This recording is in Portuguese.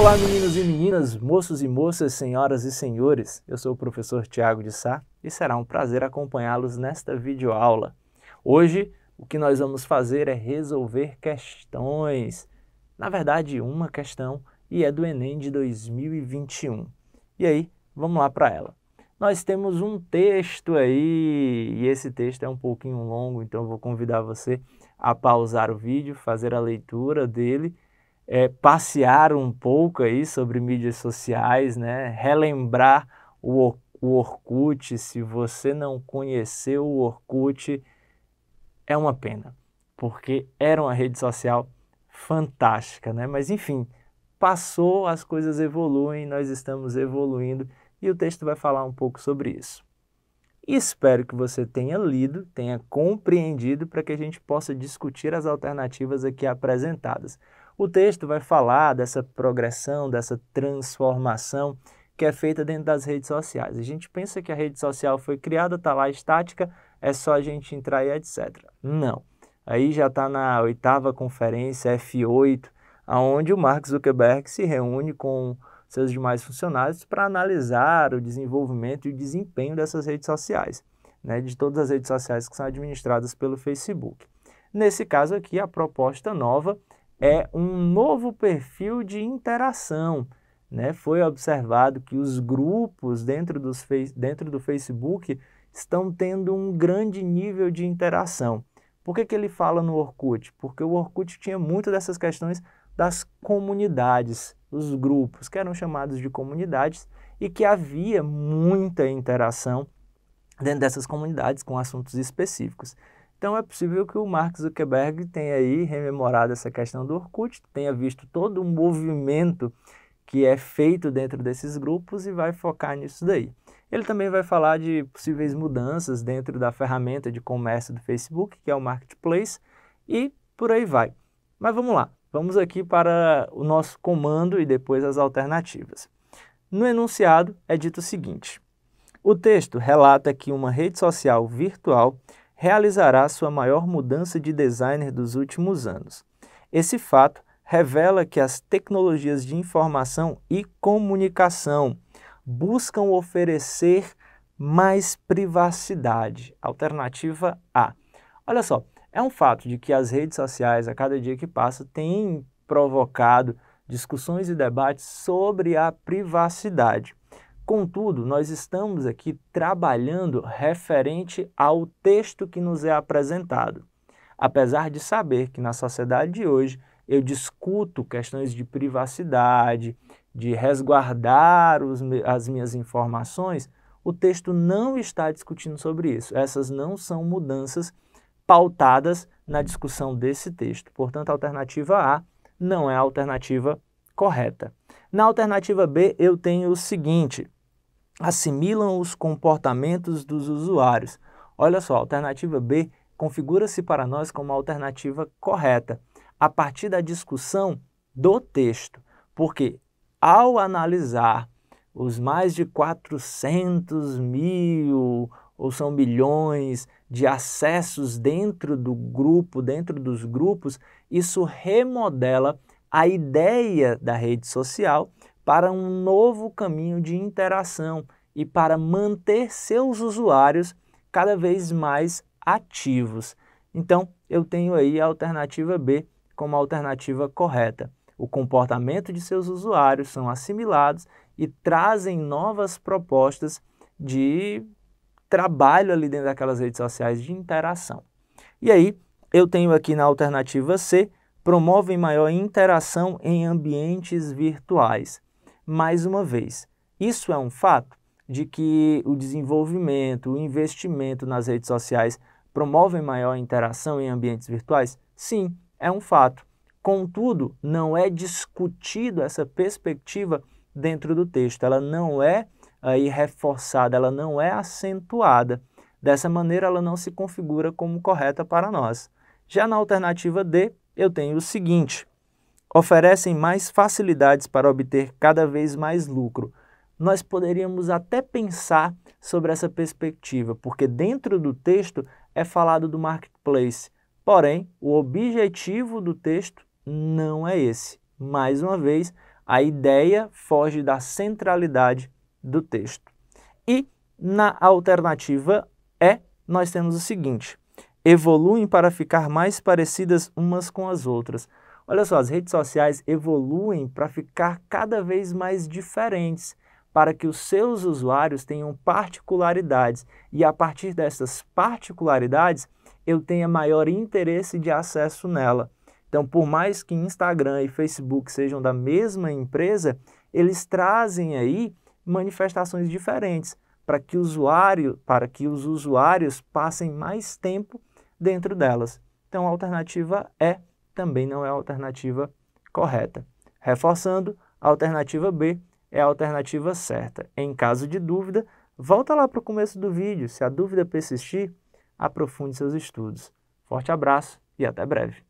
Olá, meninos e meninas, moços e moças, senhoras e senhores. Eu sou o professor Tiago de Sá e será um prazer acompanhá-los nesta videoaula. Hoje, o que nós vamos fazer é resolver questões. Na verdade, uma questão e é do Enem de 2021. E aí, vamos lá para ela. Nós temos um texto aí, e esse texto é um pouquinho longo, então eu vou convidar você a pausar o vídeo, fazer a leitura dele é, passear um pouco aí sobre mídias sociais, né? relembrar o, o Orkut. Se você não conheceu o Orkut, é uma pena, porque era uma rede social fantástica, né? Mas enfim, passou, as coisas evoluem, nós estamos evoluindo e o texto vai falar um pouco sobre isso. Espero que você tenha lido, tenha compreendido para que a gente possa discutir as alternativas aqui apresentadas. O texto vai falar dessa progressão, dessa transformação que é feita dentro das redes sociais. A gente pensa que a rede social foi criada, está lá estática, é só a gente entrar e etc. Não. Aí já está na oitava conferência F8, aonde o Mark Zuckerberg se reúne com seus demais funcionários para analisar o desenvolvimento e o desempenho dessas redes sociais, né, de todas as redes sociais que são administradas pelo Facebook. Nesse caso aqui, a proposta nova é um novo perfil de interação. Né? Foi observado que os grupos dentro, dos, dentro do Facebook estão tendo um grande nível de interação. Por que, que ele fala no Orkut? Porque o Orkut tinha muito dessas questões das comunidades, os grupos, que eram chamados de comunidades, e que havia muita interação dentro dessas comunidades com assuntos específicos. Então é possível que o Mark Zuckerberg tenha aí rememorado essa questão do Orkut, tenha visto todo o movimento que é feito dentro desses grupos e vai focar nisso daí. Ele também vai falar de possíveis mudanças dentro da ferramenta de comércio do Facebook, que é o Marketplace, e por aí vai. Mas vamos lá, vamos aqui para o nosso comando e depois as alternativas. No enunciado é dito o seguinte: o texto relata que uma rede social virtual realizará sua maior mudança de designer dos últimos anos. Esse fato revela que as tecnologias de informação e comunicação buscam oferecer mais privacidade. Alternativa A. Olha só, é um fato de que as redes sociais, a cada dia que passa, têm provocado discussões e debates sobre a privacidade. Contudo, nós estamos aqui trabalhando referente ao texto que nos é apresentado. Apesar de saber que na sociedade de hoje eu discuto questões de privacidade, de resguardar os, as minhas informações, o texto não está discutindo sobre isso. Essas não são mudanças pautadas na discussão desse texto. Portanto, a alternativa A não é a alternativa correta. Na alternativa B, eu tenho o seguinte: assimilam os comportamentos dos usuários. Olha só, a alternativa B configura-se para nós como a alternativa correta, a partir da discussão do texto, porque ao analisar os mais de 400 mil ou são milhões de acessos dentro do grupo, dentro dos grupos, isso remodela a ideia da rede social para um novo caminho de interação e para manter seus usuários cada vez mais ativos. Então, eu tenho aí a alternativa B como a alternativa correta. O comportamento de seus usuários são assimilados e trazem novas propostas de trabalho ali dentro daquelas redes sociais de interação. E aí, eu tenho aqui na alternativa C, promovem maior interação em ambientes virtuais mais uma vez. Isso é um fato de que o desenvolvimento, o investimento nas redes sociais promovem maior interação em ambientes virtuais? Sim, é um fato. Contudo, não é discutido essa perspectiva dentro do texto, ela não é aí reforçada, ela não é acentuada. Dessa maneira, ela não se configura como correta para nós. Já na alternativa D, eu tenho o seguinte: oferecem mais facilidades para obter cada vez mais lucro. Nós poderíamos até pensar sobre essa perspectiva, porque dentro do texto é falado do marketplace. Porém, o objetivo do texto não é esse. Mais uma vez, a ideia foge da centralidade do texto. E na alternativa E, é, nós temos o seguinte: evoluem para ficar mais parecidas umas com as outras. Olha só, as redes sociais evoluem para ficar cada vez mais diferentes, para que os seus usuários tenham particularidades e a partir dessas particularidades eu tenha maior interesse de acesso nela. Então, por mais que Instagram e Facebook sejam da mesma empresa, eles trazem aí manifestações diferentes para que, usuário, para que os usuários passem mais tempo dentro delas. Então, a alternativa é também não é a alternativa correta. Reforçando, a alternativa B é a alternativa certa. Em caso de dúvida, volta lá para o começo do vídeo. Se a dúvida persistir, aprofunde seus estudos. Forte abraço e até breve.